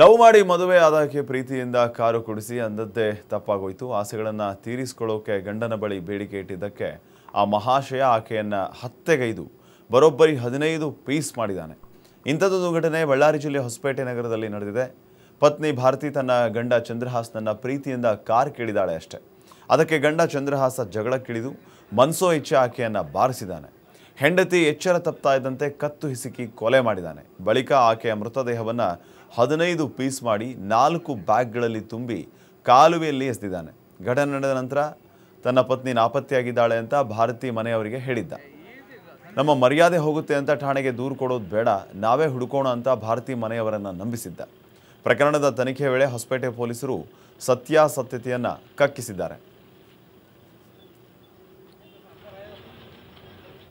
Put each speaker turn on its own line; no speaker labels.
love ಮಾಡಿ ಮದುವೆ ಆದಾಕೆ ಪ್ರೀತಿಯಿಂದ ಕಾರು ಕುಡಿಸಿ ಅಂದದ್ದೇ ತಪ್ಪಾಗೋಯ್ತು ಆಸೆಗಳನ್ನು ತೀರಿಸಿಕೊಳ್ಳೋಕೆ ಗಂಡನ ಬಳಿ ಬೇಡಿಕೆ ಇಟ್ಟಿದ್ದಕ್ಕೆ ಆ ಮಹಾಶಯ ಆಕೆಯನ್ನು ಹತ್ತೆಗೈದು ಬರೋಬ್ಬರಿ ಹದಿನೈದು ಪೀಸ್ ಮಾಡಿದ್ದಾನೆ ಇಂಥದ್ದೊಂದು ಘಟನೆ ಬಳ್ಳಾರಿ ಜಿಲ್ಲೆ ಹೊಸಪೇಟೆ ನಗರದಲ್ಲಿ ನಡೆದಿದೆ ಪತ್ನಿ ಭಾರತಿ ತನ್ನ ಗಂಡ ಚಂದ್ರಹಾಸ್ನನ್ನು ಪ್ರೀತಿಯಿಂದ ಕಾರ್ ಕೇಳಿದಾಳೆ ಅಷ್ಟೇ ಅದಕ್ಕೆ ಗಂಡ ಚಂದ್ರಹಾಸ ಜಗಳಕ್ಕಿಳಿದು ಮನ್ಸೋ ಇಚ್ಛೆ ಆಕೆಯನ್ನು ಬಾರಿಸಿದ್ದಾನೆ ಹೆಂಡತಿ ಎಚ್ಚರ ತಪ್ತಾ ಇದ್ದಂತೆ ಕತ್ತು ಹಿಸುಕಿ ಕೊಲೆ ಮಾಡಿದ್ದಾನೆ ಬಳಿಕ ಆಕೆಯ ಮೃತದೇಹವನ್ನು ಹದಿನೈದು ಪೀಸ್ ಮಾಡಿ ನಾಲ್ಕು ಬ್ಯಾಗ್ಗಳಲ್ಲಿ ತುಂಬಿ ಕಾಲುವೆಯಲ್ಲಿ ಎಸೆದಿದ್ದಾನೆ ಘಟನೆ ನಡೆದ ನಂತರ ತನ್ನ ಪತ್ನಿ ನಾಪತ್ತೆಯಾಗಿದ್ದಾಳೆ ಅಂತ ಭಾರತಿ ಮನೆಯವರಿಗೆ ಹೇಳಿದ್ದ ನಮ್ಮ ಮರ್ಯಾದೆ ಹೋಗುತ್ತೆ ಅಂತ ಠಾಣೆಗೆ ದೂರು ಕೊಡೋದು ಬೇಡ ನಾವೇ ಹುಡುಕೋಣ ಅಂತ ಭಾರತಿ ಮನೆಯವರನ್ನು ನಂಬಿಸಿದ್ದ ಪ್ರಕರಣದ ತನಿಖೆ ವೇಳೆ ಹೊಸಪೇಟೆ ಪೊಲೀಸರು ಸತ್ಯಾಸತ್ಯತೆಯನ್ನು ಕಕ್ಕಿಸಿದ್ದಾರೆ